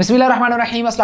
अस्सलाम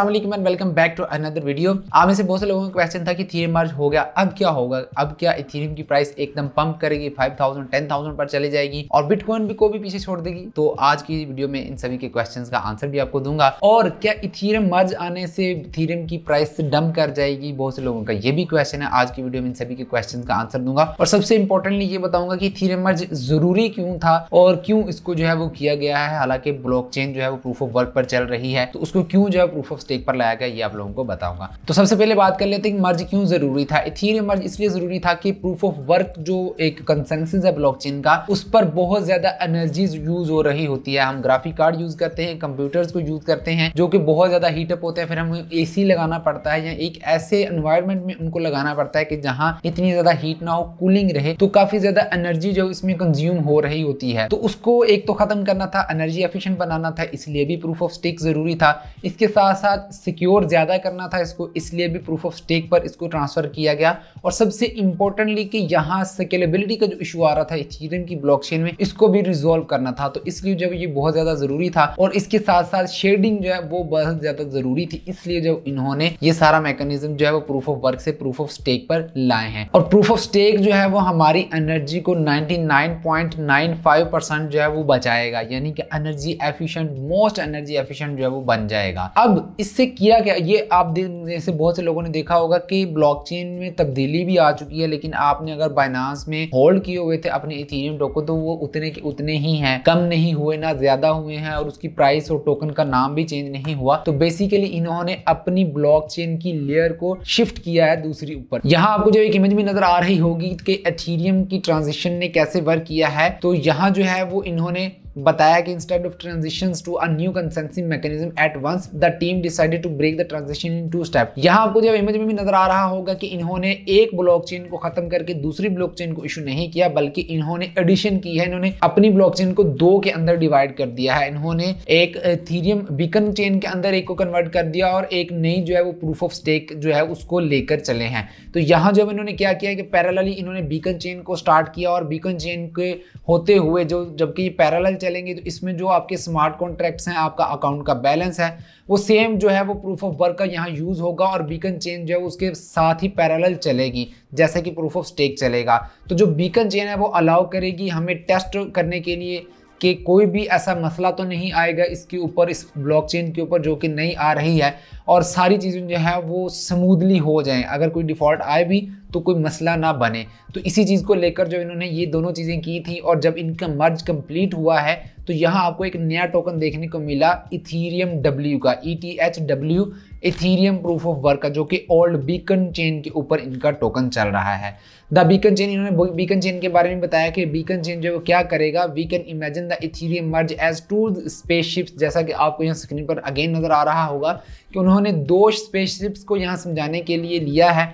वालेकुम and welcome back to another video आप में से बहुत से लोगों का क्वेश्चन था कि थीरियम मार्च हो गया अब क्या होगा अब क्या इथीरियम की प्राइस एकदम पंप करेगी 5000 10000 पर चले जाएगी और बिटकॉइन भी को भी पीछे छोड़ देगी तो आज की वीडियो में इन सभी के क्वेश्चन का आंसर भी आपको दूंगा और क्या इथीरियम मर्ज आने से इथीरियम की प्राइस डम कर जाएगी बहुत से लोगों का ये भी क्वेश्चन है आज की वीडियो में इन सभी के क्वेश्चन का आंसर दूंगा और सबसे इंपॉर्टेंटली ये बताऊंगा कि इथीरियम मर्ज जरूरी क्यों था और क्यों इसको जो है वो किया गया है हालांकि ब्लॉकचेन जो है वो प्रूफ ऑफ वर्क पर चल रही है तो उसको क्यों जो है प्रूफ ऑफ स्टेक पर लाया गया ये आप लोगों को बताऊंगा तो सबसे पहले बात कर लेते हैं मर्ज क्यों जरूरी था इथीरियम मर्ज इसलिए जरूरी था कि प्रूफ ऑफ वर्क जो एक कंसेंसिस है ब्लॉकचेन का उस पर बहुत ज्यादा एनर्जीज यूज हो रही होती है हम ग्राफिक कार्ड यूज करते हैं कंप्यूटर्स को यूज करते हैं जो कि बहुत ज्यादा हीटअप होते हैं फिर हमें ए लगाना पड़ता है या एक ऐसे एनवायरमेंट में उनको लगाना पड़ता है कि जहाँ इतनी ज्यादा हीट ना हो कूलिंग रहे तो काफी ज्यादा एनर्जी जो इसमें कंज्यूम हो रही होती है तो उसको एक तो खत्म करना था एनर्जी एफिशिएंट बनाना था इसलिए भी प्रूफ ऑफ स्टेक जरूरी था इसके साथ साथ सिक्योर ज़्यादा करना था इसको इसलिए भी प्रूफ ऑफ स्टेक पर इसको ट्रांसफ़र किया गया और सबसे इंपॉर्टेंटली कि यहाँ स्केलेबिलिटी का जो इशू आ रहा था इथीरियम की ब्लॉकचेन में इसको भी रिजोल्व करना था तो इसलिए जब ये बहुत ज़्यादा ज़रूरी था और इसके साथ साथ शेडिंग जो है वो बहुत ज़्यादा ज़रूरी थी इसलिए जब इन्होंने ये सारा मैकेनिज्म जो है वो प्रूफ ऑफ वर्क से प्रूफ ऑफ स्टेक पर लाए हैं और प्रूफ ऑफ स्टेक जो है वो हमारी एनर्जी को 99.95 जो है वो बचाएगा यानी कि energy efficient most energy efficient जो है वो बन जाएगा अब इससे किया क्या ये आप जैसे बहुत से लोगों ने देखा होगा कि ब्लॉकचेन में तब्दीली भी आ चुकी है लेकिन आपने अगर बाइनांस में होल्ड किए हुए थे अपने इथेरियम टोकन तो वो उतने के उतने ही हैं कम नहीं हुए ना ज्यादा हुए हैं और उसकी प्राइस और टोकन का नाम भी चेंज नहीं हुआ तो बेसिकली इन्होंने अपनी ब्लॉकचेन की लेयर को शिफ्ट किया है दूसरी ऊपर यहाँ आपको जो एक इमेज में नजर आ रही होगी कि एथीरियम की ट्रांजेक्शन ने कैसे वर्क किया है तो यहाँ जो है वो इन्होंने बताया कि instead of transition to a new consensus mechanism at once the team decided to break the transition in two step यहाँ आपको जब इमेज में भी नजर आ रहा होगा कि इन्होंने एक ब्लॉकचेन को खत्म करके दूसरी ब्लॉकचेन को इशू नहीं किया बल्कि इन्होंने एडिशन की है इन्होंने अपनी ब्लॉकचेन को दो के अंदर डिवाइड कर दिया है इन्होंने एक थीरियम बीकन चेन के अंदर एक को कन्वर्ट कर दिया और एक नई जो है वो प्रूफ ऑफ स्टेक जो है उसको लेकर चले हैं तो यहाँ जब इन्होंने क्या किया कि पैरेलली इन्होंने बीकन चेन को स्टार्ट किया और बीकन चेन के होते हुए जो जबकि पैरेलल चलेंगी तो इसमें जो आपके स्मार्ट कॉन्ट्रैक्ट्स हैं आपका अकाउंट का बैलेंस है वो सेम जो है वो प्रूफ ऑफ वर्क का यहाँ यूज़ होगा और बीकन चेन जो है उसके साथ ही पैरेलल चलेगी जैसे कि प्रूफ ऑफ स्टेक चलेगा तो जो बीकन चेन है वो अलाउ करेगी हमें टेस्ट करने के लिए कि कोई भी ऐसा मसला तो नहीं आएगा इसके ऊपर इस ब्लॉकचेन के ऊपर जो कि नहीं आ रही है और सारी चीज़ें जो है वो स्मूदली हो जाएं अगर कोई डिफ़ॉल्ट आए भी तो कोई मसला ना बने तो इसी चीज़ को लेकर जो इन्होंने ये दोनों चीज़ें की थी और जब इनका मर्ज कंप्लीट हुआ है तो यहाँ आपको एक नया टोकन देखने को मिला इथीरियम डब्ल्यू का E T H W Ethereum proof of work का जो कि ओल्ड बीकन चेन के ऊपर इनका टोकन चल रहा है द बीकन चेन इन्होंने बीकन चेन के बारे में बताया कि बीकन चेन जो है वो क्या करेगा we can imagine the Ethereum merge as two spaceships जैसा कि आपको यहाँ स्क्रीन पर अगेन नज़र आ रहा होगा कि उन्होंने दो स्पेसशिप्स को यहाँ समझाने के लिए लिया है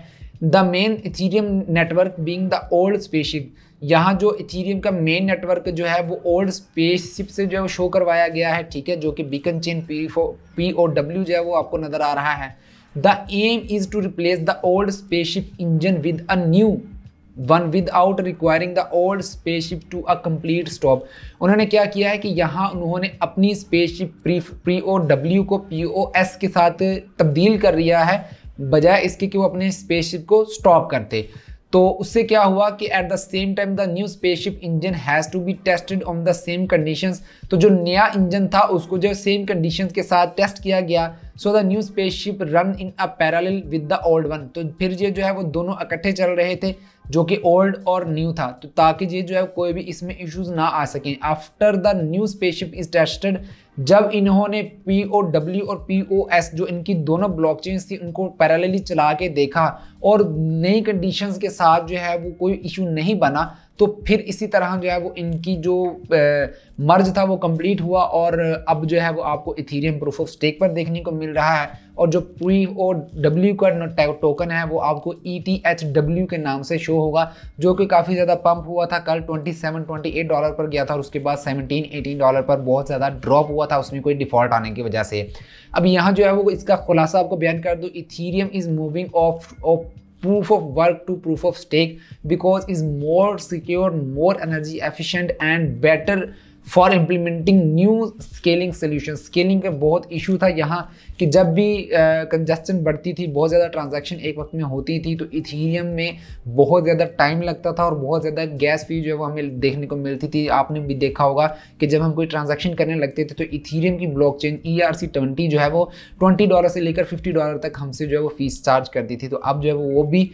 the main Ethereum network being the old spaceship यहाँ जो इथीरियम का मेन नेटवर्क जो है वो ओल्ड स्पेसशिप से जो है वो शो करवाया गया है ठीक है जो कि बीकन चेन पी फो पी ओ डब्ल्यू जो है वो आपको नज़र आ रहा है the aim is to replace the old spaceship engine with a new one without requiring the old spaceship to a complete stop उन्होंने क्या किया है कि यहाँ उन्होंने अपनी spaceship pre pre O W को पी ओ एस के साथ तब्दील कर लिया है बजाय इसके कि वो अपने स्पेसशिप को स्टॉप करते तो उससे क्या हुआ कि at the same time the new spaceship engine has to be tested on the same conditions तो जो नया इंजन था उसको जो सेम कंडीशंस के साथ टेस्ट किया गया so the new spaceship run in a parallel with the old one तो फिर ये जो है वो दोनों इकट्ठे चल रहे थे जो कि ओल्ड और न्यू था तो ताकि ये जो है कोई भी इसमें इश्यूज ना आ सकें after the new spaceship is tested जब इन्होंने पी ओ डब्ल्यू और पी ओ एस जो इनकी दोनों ब्लॉकचेन थी उनको पैरालली चला के देखा और नई कंडीशंस के साथ जो है वो कोई इशू नहीं बना तो फिर इसी तरह जो है वो इनकी जो मर्ज था वो कंप्लीट हुआ और अब जो है वो आपको इथीरियम प्रूफ ऑफ स्टेक पर देखने को मिल रहा है और जो प्री ओ डब्ल्यू का टोकन है वो आपको ई टी एच डब्ल्यू के नाम से शो होगा जो कि काफ़ी ज़्यादा पंप हुआ था कल 27 28 डॉलर पर गया था और उसके बाद 17 18 डॉलर पर बहुत ज़्यादा ड्रॉप हुआ था उसमें कोई डिफॉल्ट आने की वजह से अब यहाँ जो है वो इसका खुलासा आपको बयान कर दो Ethereum is moving off off proof of work to proof of stake because it's more secure, more energy efficient and better for implementing new scaling solution scaling का बहुत इशू था यहाँ कि जब भी कंजस्टन uh, बढ़ती थी बहुत ज़्यादा ट्रांजेक्शन एक वक्त में होती थी तो इथीरियम में बहुत ज़्यादा टाइम लगता था और बहुत ज़्यादा गैस फी जो है वो हमें देखने को मिलती थी आपने भी देखा होगा कि जब हम कोई ट्रांजेक्शन करने लगते थे तो इथीरियम की blockchain E R C twenty जो है वो ट्वेंटी डॉलर से लेकर फिफ्टी डॉलर तक हमसे जो है वो फीस चार्ज करती थी तो अब जो है वो वो भी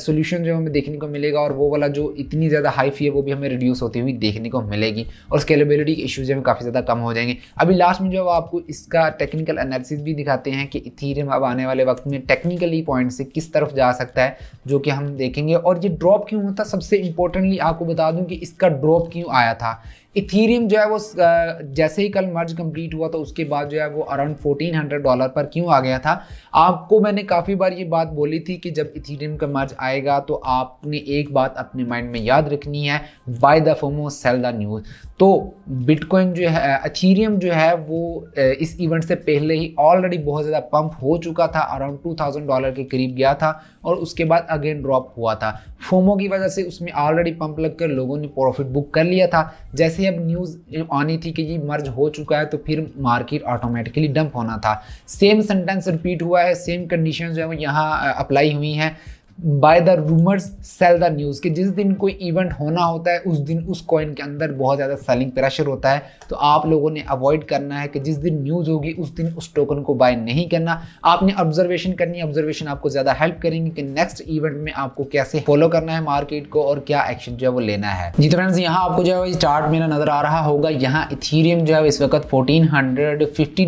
सोल्यूशन uh, जो हमें देखने को मिलेगा और वो वाला जो इतनी ज़्यादा हाई फी है वो भी हमें रिड्यूस होती हुई देखने को मिलेगी और उसके स्केलेबिलिटी के इश्यूज हैं काफ़ी ज़्यादा कम हो जाएंगे अभी लास्ट में जो आपको इसका टेक्निकल एनालिसिस भी दिखाते हैं कि इथीरियम अब आने वाले वक्त में टेक्निकली पॉइंट से किस तरफ जा सकता है जो कि हम देखेंगे और ये ड्रॉप क्यों होता सबसे इंपॉर्टेंटली आपको बता दूँ कि इसका ड्रॉप क्यों आया था इथीरियम जो है वो जैसे ही कल मर्ज कंप्लीट हुआ तो उसके बाद जो है वो अराउंड 1400 डॉलर पर क्यों आ गया था आपको मैंने काफ़ी बार ये बात बोली थी कि जब इथीरियम का मर्ज आएगा तो आपने एक बात अपने माइंड में याद रखनी है buy the FOMO sell the news तो बिटकॉइन जो है अथीरियम जो है वो इस इवेंट से पहले ही ऑलरेडी बहुत ज़्यादा पंप हो चुका था अराउंड टू थाउजेंड डॉलर के करीब गया था और उसके बाद अगेन ड्रॉप हुआ था फोमो की वजह से उसमें ऑलरेडी पंप लगकर लोगों ने प्रॉफिट बुक कर लिया था जैसे ही अब न्यूज़ आनी थी कि ये मर्ज हो चुका है तो फिर मार्केट ऑटोमेटिकली डंप होना था सेम सेंटेंस रिपीट हुआ है सेम कंडीशन जो है वो यहाँ अप्लाई हुई हैं buy the rumours sell the news कि जिस दिन कोई इवेंट होना होता है उस दिन उस कॉइन के अंदर बहुत ज़्यादा सेलिंग प्रेशर होता है तो आप लोगों ने अवॉइड करना है कि जिस दिन न्यूज़ होगी उस दिन उस टोकन को बाय नहीं करना आपने ऑब्जर्वेशन करनी है ऑब्जर्वेशन आपको ज़्यादा हेल्प करेंगे कि नेक्स्ट इवेंट में आपको कैसे फॉलो करना है मार्केट को और क्या एक्शन जो है वो लेना है जी तो फ्रेंड्स यहाँ आपको जो है चार्ट मेरा नज़र आ रहा होगा यहाँ इथीरियम जो है इस वक्त फोर्टीन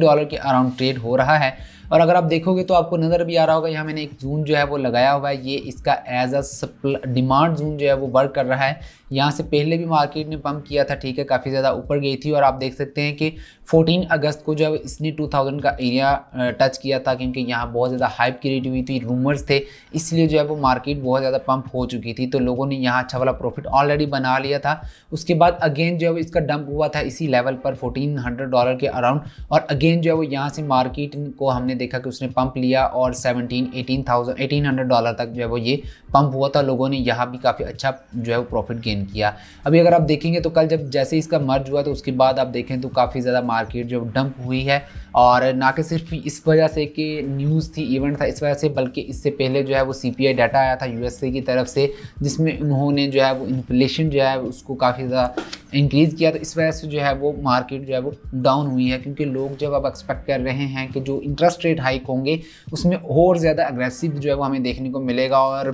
डॉलर के अराउंड ट्रेड हो रहा है और अगर आप देखोगे तो आपको नज़र भी आ रहा होगा यहाँ मैंने एक जून जो है वो लगाया हुआ है ये इसका एज अ डिमांड जून जो है वो वर्क कर रहा है यहाँ से पहले भी मार्केट ने पंप किया था ठीक है काफ़ी ज़्यादा ऊपर गई थी और आप देख सकते हैं कि 14 अगस्त को जो है इसने 2000 का एरिया टच किया था क्योंकि यहाँ बहुत ज़्यादा हाइप क्रिएट हुई थी रूमर्स थे इसलिए जो है वो मार्केट बहुत ज़्यादा पंप हो चुकी थी तो लोगों ने यहाँ अच्छा वाला प्रॉफिट ऑलरेडी बना लिया था उसके बाद अगेन जो है इसका डंप हुआ था इसी लेवल पर फोर्टीन डॉलर के अराउंड और अगेन जो है वो यहाँ से मार्केट को हमने हमने देखा कि उसने पंप लिया और seventeen eighteen thousand eighteen hundred dollar तक जो है वो ये पंप हुआ था लोगों ने यहाँ भी काफ़ी अच्छा जो है वो प्रॉफिट गेन किया अभी अगर आप देखेंगे तो कल जब जैसे इसका मर्ज हुआ तो उसके बाद आप देखें तो काफ़ी ज़्यादा मार्केट जो डंप हुई है और ना कि सिर्फ इस वजह से कि न्यूज़ थी इवेंट था इस वजह से बल्कि इससे पहले जो है वो सी पी डाटा आया था ए की तरफ से जिसमें उन्होंने जो है वो इन्फ्लेशन जो है उसको काफ़ी ज़्यादा इंक्रीज़ किया तो इस वजह से जो है वो मार्केट जो है वो डाउन हुई है क्योंकि लोग जब अब एक्सपेक्ट कर रहे हैं कि जो इंटरेस्ट रेट हाइक होंगे उसमें और ज़्यादा अग्रेसिव जो है वो हमें देखने को मिलेगा और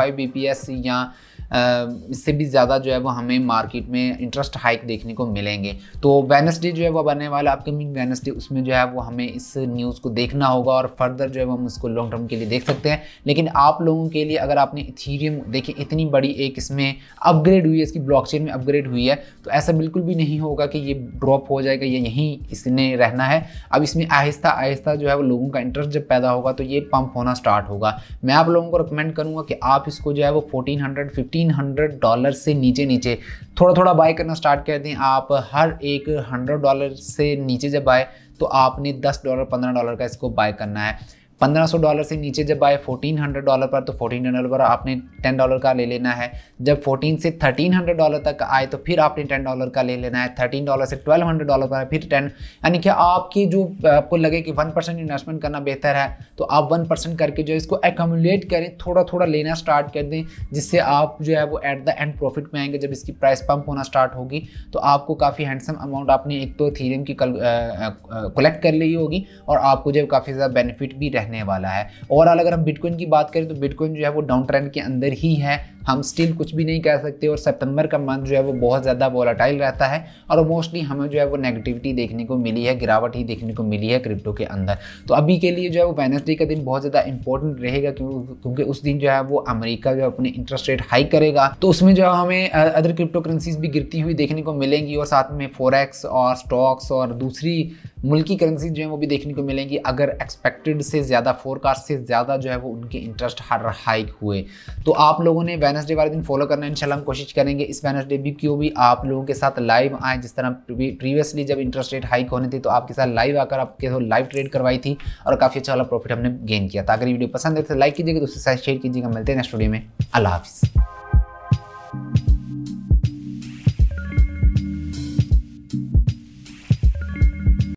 पी एस या इससे भी ज़्यादा जो है वो हमें मार्केट में इंटरेस्ट हाइक देखने को मिलेंगे तो वेनसडे जो है वो बनने वाला अपकमिंग वेनसडे उसमें जो है वो हमें इस न्यूज़ को देखना होगा और फर्दर जो है वो हम उसको लॉन्ग टर्म के लिए देख सकते हैं लेकिन आप लोगों के लिए अगर आपने इथीरियम देखिए इतनी बड़ी एक इसमें अपग्रेड हुई है इसकी ब्लॉक में अपग्रेड हुई है तो ऐसा बिल्कुल भी नहीं होगा कि ये ड्रॉप हो जाएगा या यहीं इसने रहना है अब इसमें आहिस्ता आहिस्ता जो है वो लोगों का इंटरेस्ट जब पैदा होगा तो ये पम्प होना स्टार्ट होगा मैं आप लोगों को रिकमेंड करूँगा कि आप इसको जो है वो fourteen hundred fifteen hundred dollar से नीचे नीचे थोड़ा थोड़ा बाय करना स्टार्ट कर दें आप हर एक हंड्रेड डॉलर से नीचे जब बाय तो आपने दस डॉलर पंद्रह डॉलर का इसको बाय करना है 1500 डॉलर से नीचे जब आए 1400 डॉलर पर तो 1400 डॉलर पर आपने 10 डॉलर का ले लेना है जब 14 से 1300 डॉलर तक आए तो फिर आपने 10 डॉलर का ले लेना है 13 डॉलर से 1200 डॉलर पर फिर 10 यानी कि आपकी जो आपको लगे कि 1 परसेंट इन्वेस्टमेंट करना बेहतर है तो आप 1 परसेंट करके जो है इसको एकमुलेट करें थोड़ा थोड़ा लेना स्टार्ट कर दें जिससे आप जो है वो एट द एंड प्रॉफिट में आएंगे जब इसकी प्राइस पम्प होना स्टार्ट होगी तो आपको काफ़ी हैंडसम अमाउंट आपने एक तो थीरियम की कलेक्ट कर ली होगी और आपको जो काफ़ी ज़्यादा बेनिफिट भी रहे रहने वाला है ओवरऑल अगर हम बिटकॉइन की बात करें तो बिटकॉइन जो है वो डाउन ट्रेंड के अंदर ही है हम स्टिल कुछ भी नहीं कह सकते और सितंबर का मंथ जो है वो बहुत ज़्यादा वोलाटाइल रहता है और मोस्टली हमें जो है वो नेगेटिविटी देखने को मिली है गिरावट ही देखने को मिली है क्रिप्टो के अंदर तो अभी के लिए जो है वो वेनसडे का दिन बहुत ज़्यादा इंपॉर्टेंट रहेगा क्योंकि उस दिन जो है वो अमरीका जो अपने इंटरेस्ट रेट हाई करेगा तो उसमें जो है हमें अदर क्रिप्टो करेंसीज भी गिरती हुई देखने को मिलेंगी और साथ में फोरेक्स और स्टॉक्स और दूसरी मुल्की करेंसी जो है वो भी देखने को मिलेंगी अगर एक्सपेक्टेड से ज़्यादा फोरकास्ट से ज़्यादा जो है वो उनके इंटरेस्ट हर हाइक हुए तो आप लोगों ने वेनसडे वाले दिन फॉलो करना इंशाल्लाह हम कोशिश करेंगे इस वेनसडे भी क्यों भी आप लोगों के साथ लाइव आए जिस तरह प्रीवियसली जब इंटरेस्ट रेट हाइक होने थी तो आपके साथ लाइव आकर आपके साथ लाइव ट्रेड करवाई थी और काफ़ी अच्छा वाला प्रॉफिट हमने गेन किया था अगर वीडियो पसंद है तो लाइक कीजिएगा दोस्तों शेयर कीजिएगा मिलते हैं नेक्स्ट वीडियो में अल्लाह हाफिज़